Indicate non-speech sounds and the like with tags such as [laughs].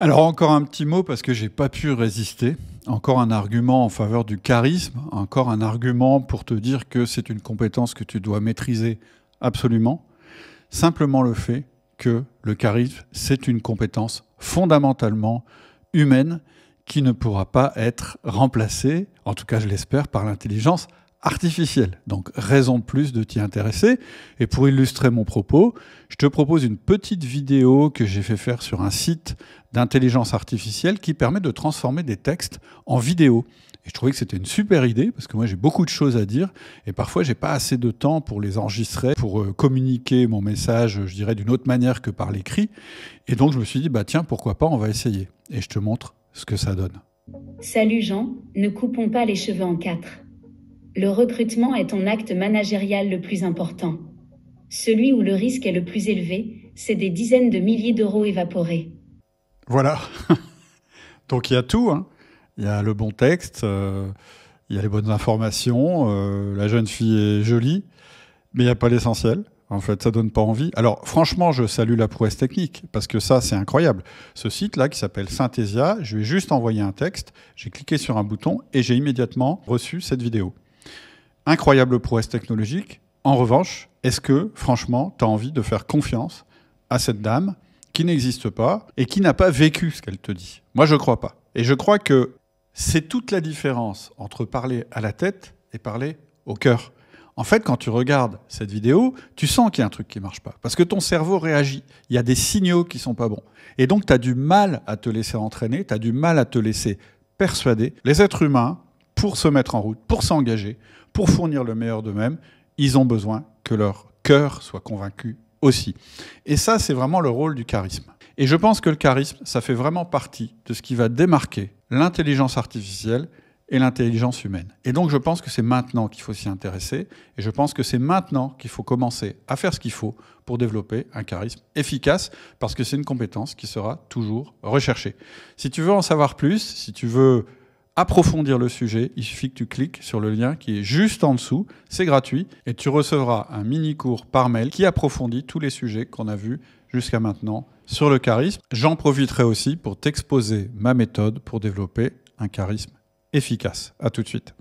Alors encore un petit mot parce que j'ai pas pu résister. Encore un argument en faveur du charisme, encore un argument pour te dire que c'est une compétence que tu dois maîtriser absolument. Simplement le fait que le charisme, c'est une compétence fondamentalement humaine qui ne pourra pas être remplacée, en tout cas je l'espère, par l'intelligence artificielle. Donc raison de plus de t'y intéresser. Et pour illustrer mon propos, je te propose une petite vidéo que j'ai fait faire sur un site d'intelligence artificielle qui permet de transformer des textes en vidéo. Et je trouvais que c'était une super idée parce que moi j'ai beaucoup de choses à dire et parfois j'ai pas assez de temps pour les enregistrer, pour euh, communiquer mon message, je dirais d'une autre manière que par l'écrit. Et donc je me suis dit bah tiens pourquoi pas, on va essayer. Et je te montre ce que ça donne. Salut Jean, ne coupons pas les cheveux en quatre. Le recrutement est ton acte managérial le plus important. Celui où le risque est le plus élevé, c'est des dizaines de milliers d'euros évaporés. Voilà. [laughs] Donc il y a tout. Hein. Il y a le bon texte, euh, il y a les bonnes informations, euh, la jeune fille est jolie, mais il n'y a pas l'essentiel. En fait, ça donne pas envie. Alors, franchement, je salue la prouesse technique parce que ça, c'est incroyable. Ce site-là qui s'appelle Synthesia, je lui ai juste envoyé un texte, j'ai cliqué sur un bouton et j'ai immédiatement reçu cette vidéo incroyable prouesse technologique. En revanche, est-ce que, franchement, tu as envie de faire confiance à cette dame qui n'existe pas et qui n'a pas vécu ce qu'elle te dit Moi, je ne crois pas. Et je crois que c'est toute la différence entre parler à la tête et parler au cœur. En fait, quand tu regardes cette vidéo, tu sens qu'il y a un truc qui ne marche pas. Parce que ton cerveau réagit. Il y a des signaux qui ne sont pas bons. Et donc, tu as du mal à te laisser entraîner, tu as du mal à te laisser persuader. Les êtres humains pour se mettre en route, pour s'engager, pour fournir le meilleur d'eux-mêmes, ils ont besoin que leur cœur soit convaincu aussi. Et ça, c'est vraiment le rôle du charisme. Et je pense que le charisme, ça fait vraiment partie de ce qui va démarquer l'intelligence artificielle et l'intelligence humaine. Et donc je pense que c'est maintenant qu'il faut s'y intéresser, et je pense que c'est maintenant qu'il faut commencer à faire ce qu'il faut pour développer un charisme efficace, parce que c'est une compétence qui sera toujours recherchée. Si tu veux en savoir plus, si tu veux approfondir le sujet, il suffit que tu cliques sur le lien qui est juste en dessous, c'est gratuit, et tu recevras un mini cours par mail qui approfondit tous les sujets qu'on a vus jusqu'à maintenant sur le charisme. J'en profiterai aussi pour t'exposer ma méthode pour développer un charisme efficace. À tout de suite.